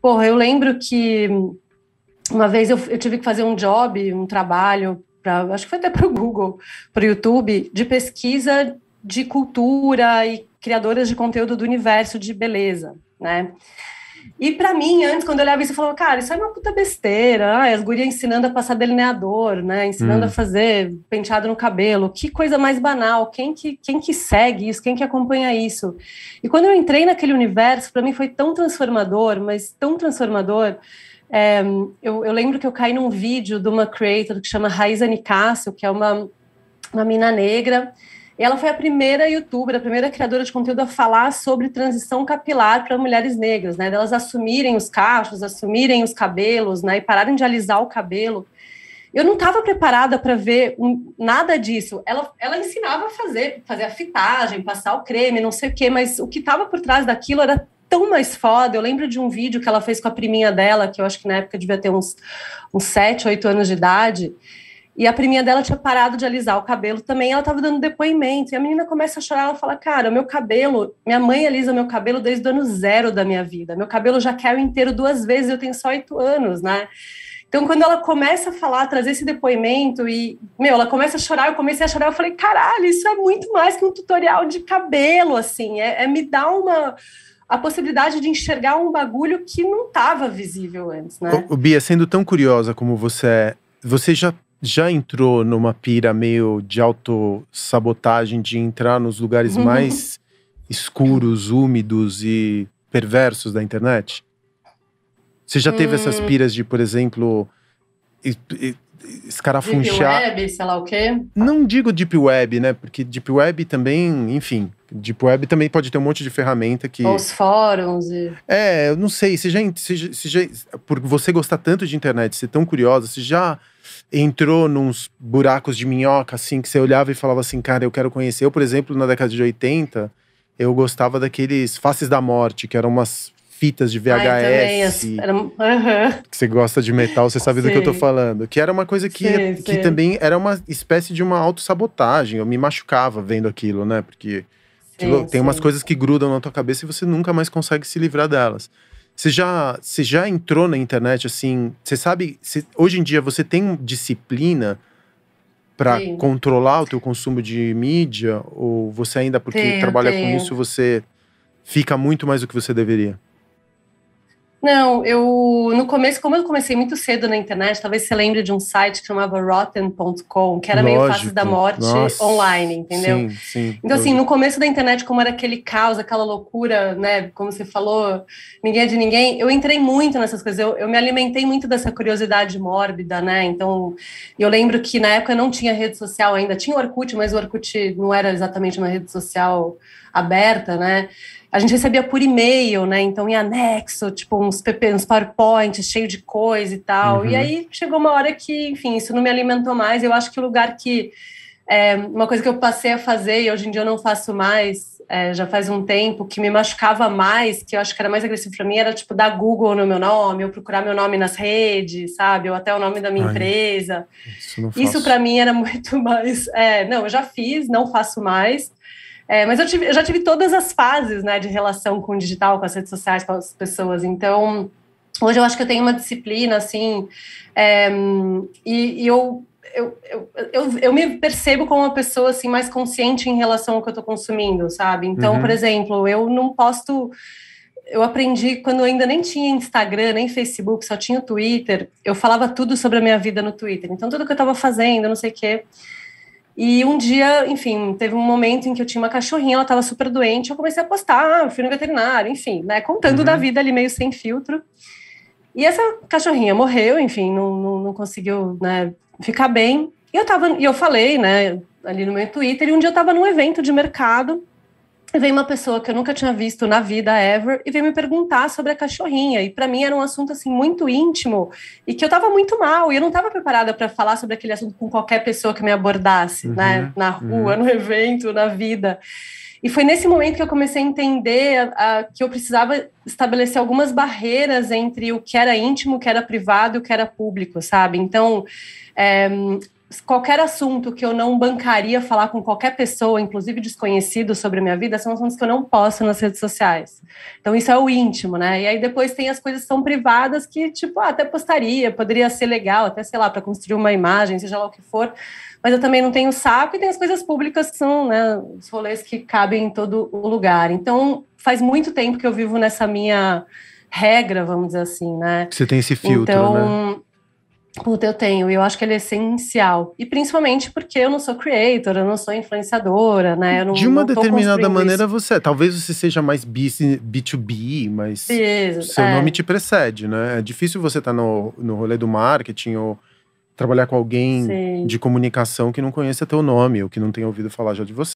Porra, eu lembro que uma vez eu, eu tive que fazer um job, um trabalho, pra, acho que foi até para o Google, para o YouTube, de pesquisa de cultura e criadoras de conteúdo do universo de beleza, né? E para mim, antes, quando eu olhava isso, eu falava, cara, isso é uma puta besteira. Ai, as gurias ensinando a passar delineador, né? Ensinando hum. a fazer penteado no cabelo. Que coisa mais banal. Quem que, quem que segue isso? Quem que acompanha isso? E quando eu entrei naquele universo, para mim foi tão transformador, mas tão transformador. É, eu, eu, lembro que eu caí num vídeo de uma creator que chama Raiza Nicásio, que é uma, uma mina negra ela foi a primeira youtuber, a primeira criadora de conteúdo a falar sobre transição capilar para mulheres negras, né? Delas assumirem os cachos, assumirem os cabelos, né? E pararem de alisar o cabelo. Eu não estava preparada para ver um, nada disso. Ela, ela ensinava a fazer, fazer a fitagem, passar o creme, não sei o quê, mas o que estava por trás daquilo era tão mais foda. Eu lembro de um vídeo que ela fez com a priminha dela, que eu acho que na época devia ter uns, uns 7, 8 anos de idade e a priminha dela tinha parado de alisar o cabelo também, ela estava dando depoimento. E a menina começa a chorar, ela fala: Cara, meu cabelo, minha mãe alisa meu cabelo desde o ano zero da minha vida. Meu cabelo já caiu inteiro duas vezes, eu tenho só oito anos, né? Então, quando ela começa a falar, a trazer esse depoimento e, meu, ela começa a chorar, eu comecei a chorar, eu falei, caralho, isso é muito mais que um tutorial de cabelo, assim, é, é me dá uma a possibilidade de enxergar um bagulho que não estava visível antes, né? O Bia, sendo tão curiosa como você é, você já já entrou numa pira meio de autossabotagem, de entrar nos lugares uhum. mais escuros, úmidos e perversos da internet? Você já teve hum. essas piras de, por exemplo, escarafunchar. Deep Web, sei lá o quê? Não digo Deep Web, né? Porque Deep Web também, enfim. Deep Web também pode ter um monte de ferramenta que. Ou os fóruns. E... É, eu não sei. Se já, se, se já, por você gostar tanto de internet, ser tão curiosa, você já entrou nos buracos de minhoca, assim, que você olhava e falava assim, cara, eu quero conhecer. Eu, por exemplo, na década de 80, eu gostava daqueles Faces da Morte, que eram umas fitas de VHS. Ai, também, era... uhum. Que você gosta de metal, você sabe Sim. do que eu tô falando. Que era uma coisa que, Sim, que também era uma espécie de uma autossabotagem. Eu me machucava vendo aquilo, né? Porque aquilo, tem umas coisas que grudam na tua cabeça e você nunca mais consegue se livrar delas. Você já, você já entrou na internet assim? Você sabe? Você, hoje em dia você tem disciplina para controlar o teu consumo de mídia ou você ainda porque tenho, trabalha tenho. com isso você fica muito mais do que você deveria? Não, eu no começo, como eu comecei muito cedo na internet, talvez você lembre de um site que chamava Rotten.com, que era Lógico. meio fácil da morte Nossa. online, entendeu? Sim, sim. Então, assim, no começo da internet, como era aquele caos, aquela loucura, né? Como você falou, ninguém é de ninguém, eu entrei muito nessas coisas. Eu, eu me alimentei muito dessa curiosidade mórbida, né? Então, eu lembro que na época eu não tinha rede social ainda, tinha o Orkut, mas o Orkut não era exatamente uma rede social aberta, né? A gente recebia por e-mail, né? Então, em anexo, tipo, uns PP, uns PowerPoints cheio de coisa e tal. Uhum. E aí chegou uma hora que, enfim, isso não me alimentou mais. Eu acho que o lugar que. É, uma coisa que eu passei a fazer e hoje em dia eu não faço mais, é, já faz um tempo, que me machucava mais, que eu acho que era mais agressivo para mim, era tipo dar Google no meu nome, ou procurar meu nome nas redes, sabe? Ou até o nome da minha Ai, empresa. Isso, isso para mim era muito mais. É, não, eu já fiz, não faço mais. É, mas eu, tive, eu já tive todas as fases né, de relação com o digital, com as redes sociais, com as pessoas. Então, hoje eu acho que eu tenho uma disciplina, assim, é, e, e eu eu, eu, eu, eu me percebo como uma pessoa assim mais consciente em relação ao que eu estou consumindo, sabe? Então, uhum. por exemplo, eu não posto. Eu aprendi quando eu ainda nem tinha Instagram, nem Facebook, só tinha Twitter. Eu falava tudo sobre a minha vida no Twitter. Então, tudo que eu estava fazendo, não sei o quê. E um dia, enfim, teve um momento em que eu tinha uma cachorrinha, ela estava super doente, eu comecei a postar, ah, fui no veterinário, enfim, né, contando uhum. da vida ali meio sem filtro. E essa cachorrinha morreu, enfim, não, não, não conseguiu, né, ficar bem. E eu tava, e eu falei, né, ali no meu Twitter, e um dia eu estava num evento de mercado, veio uma pessoa que eu nunca tinha visto na vida ever e veio me perguntar sobre a cachorrinha. E para mim era um assunto assim muito íntimo e que eu tava muito mal e eu não tava preparada para falar sobre aquele assunto com qualquer pessoa que me abordasse, né? uhum, né, na uhum. rua, uhum. no evento, na vida. E foi nesse momento que eu comecei a entender a, a, que eu precisava estabelecer algumas barreiras entre o que era íntimo, o que era privado e o que era público, sabe? Então, é, qualquer assunto que eu não bancaria falar com qualquer pessoa, inclusive desconhecido, sobre a minha vida, são assuntos que eu não posso nas redes sociais. Então, isso é o íntimo, né? E aí depois tem as coisas que são privadas que, tipo, ah, até postaria, poderia ser legal, até, sei lá, para construir uma imagem, seja lá o que for. Mas eu também não tenho saco e tem as coisas públicas que são, né, os rolês que cabem em todo o lugar. Então, faz muito tempo que eu vivo nessa minha regra, vamos dizer assim, né? Você tem esse filtro, então, né? Puta, eu tenho, e eu acho que ele é essencial. E principalmente porque eu não sou creator, eu não sou influenciadora, né? Não, de uma determinada maneira isso. você é. Talvez você seja mais B2B, mas Isso, seu é. nome te precede, né? É difícil você estar tá no, no rolê do marketing ou trabalhar com alguém Sim. de comunicação que não conheça teu nome ou que não tenha ouvido falar já de você.